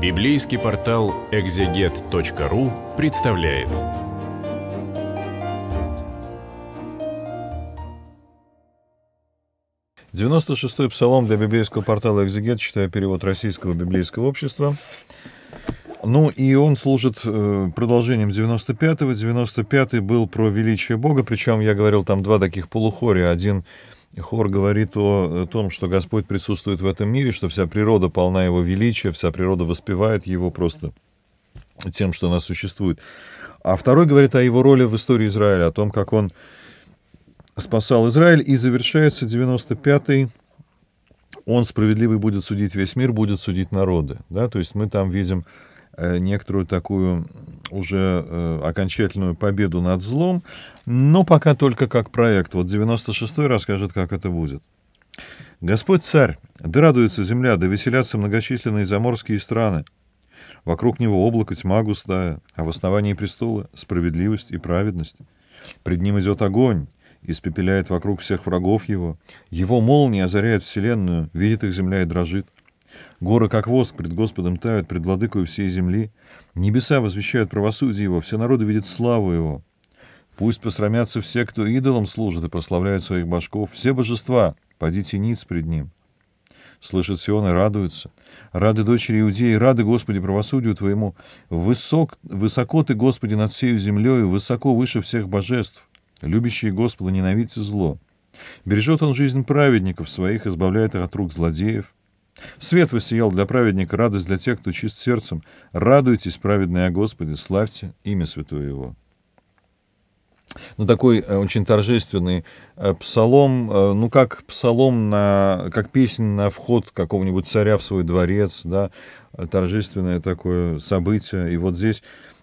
Библейский портал экзегет.ру представляет. Девяносто шестой псалом для библейского портала «Экзегет», читаю перевод Российского библейского общества. Ну и он служит э, продолжением 95-го. 95-й был про величие Бога, причем я говорил там два таких полухория. Один Хор говорит о, о том, что Господь присутствует в этом мире, что вся природа полна Его величия, вся природа воспевает Его просто тем, что она существует. А второй говорит о его роли в истории Израиля, о том, как он спасал Израиль. И завершается 95-й. Он справедливый будет судить весь мир, будет судить народы. Да? То есть мы там видим Э, некоторую такую уже э, окончательную победу над злом, но пока только как проект. Вот 96-й расскажет, как это будет. Господь царь, да радуется земля, да веселятся многочисленные заморские страны. Вокруг него облако тьма густая, а в основании престола справедливость и праведность. Пред ним идет огонь, испепеляет вокруг всех врагов его. Его молния озаряет вселенную, видит их земля и дрожит. Горы, как воск, пред Господом тают, пред владыкою всей земли. Небеса возвещают правосудие его, все народы видят славу его. Пусть посрамятся все, кто идолом служит и прославляет своих башков, все божества, подите ниц пред ним. Слышит Сион и радуется. Рады дочери Иудеи, рады, Господи, правосудию Твоему. Высок, высоко Ты, Господи, над всею землею, высоко выше всех божеств. Любящие Господа ненавидят зло. Бережет Он жизнь праведников своих, избавляет их от рук злодеев. Свет высиял для праведника, радость для тех, кто чист сердцем. Радуйтесь, праведные о Господе, славьте имя Святое Его. Ну, такой э, очень торжественный э, псалом, э, ну, как псалом на, как песня на вход какого-нибудь царя в свой дворец, да, торжественное такое событие. И вот здесь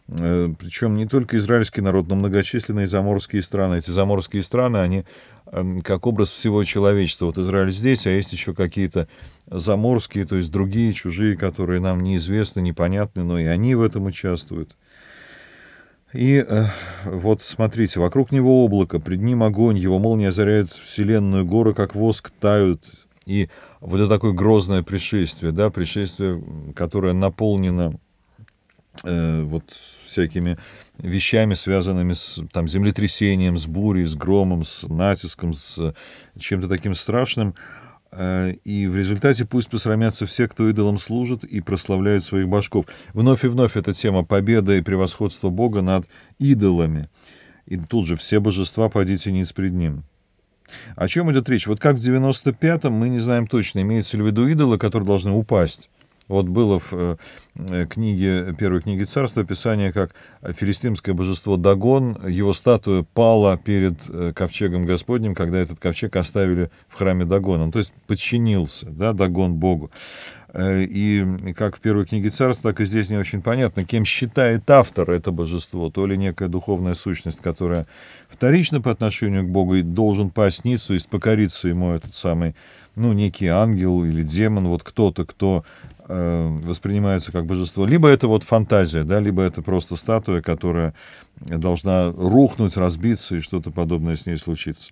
Э, Причем не только израильский народ, но многочисленные заморские страны. Эти заморские страны, они эм, как образ всего человечества. Вот Израиль здесь, а есть еще какие-то заморские, то есть другие, чужие, которые нам неизвестны, непонятны, но и они в этом участвуют. И э, вот смотрите, вокруг него облако, пред ним огонь, его молния озаряет вселенную, горы как воск тают. И вот это такое грозное пришествие, да, пришествие, которое наполнено Э, вот всякими вещами, связанными с там, землетрясением, с бурей, с громом, с натиском, с э, чем-то таким страшным. Э, и в результате пусть посрамятся все, кто идолам служит и прославляют своих башков. Вновь и вновь эта тема победы и превосходства Бога над идолами. И тут же все божества подите ниц пред ним. О чем идет речь? Вот как в 95-м, мы не знаем точно, имеется ли в виду идолы, которые должны упасть, вот было в э, э, книге, первой книге царства описание, как филистимское божество Дагон, его статуя пала перед э, ковчегом Господним, когда этот ковчег оставили в храме Дагона. Ну, то есть подчинился, да, Дагон Богу. Э, и как в первой книге царств, так и здесь не очень понятно, кем считает автор это божество, то ли некая духовная сущность, которая вторична по отношению к Богу и должен пасть то есть покориться ему этот самый, ну, некий ангел или демон, вот кто-то, кто э, воспринимается как божество. Либо это вот фантазия, да, либо это просто статуя, которая должна рухнуть, разбиться и что-то подобное с ней случится.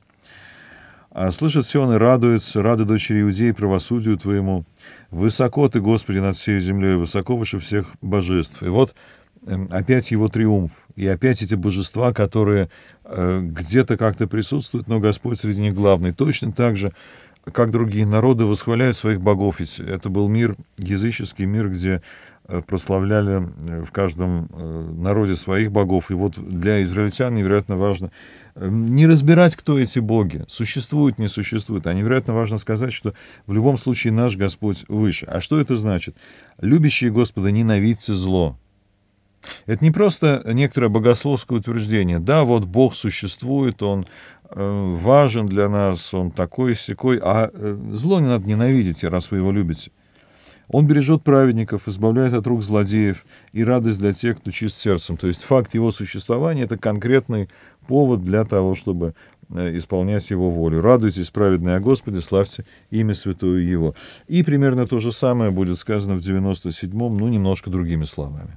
А слышит Сион и радуется, рады дочери Иудеи правосудию твоему. Высоко ты, Господи, над всей землей, высоко выше всех божеств. И вот эм, опять его триумф, и опять эти божества, которые э, где-то как-то присутствуют, но Господь среди них главный. Точно так же, как другие народы восхваляют своих богов, ведь это был мир, языческий мир, где Э, прославляли э, в каждом э, народе своих богов. И вот для израильтян невероятно важно не разбирать, кто эти боги, существуют, не существуют, а невероятно важно сказать, что в любом случае наш Господь выше. А что это значит? Любящие Господа, ненавидьте зло. Это не просто некоторое богословское утверждение. Да, вот Бог существует, Он важен для нас, Он такой-сякой, а зло не надо ненавидеть, раз вы его любите. Он бережет праведников, избавляет от рук злодеев и радость для тех, кто чист сердцем. То есть факт его существования – это конкретный повод для того, чтобы э, исполнять его волю. Радуйтесь, праведные о Господе, славьте имя святое его. И примерно то же самое будет сказано в 97-м, ну, немножко другими словами.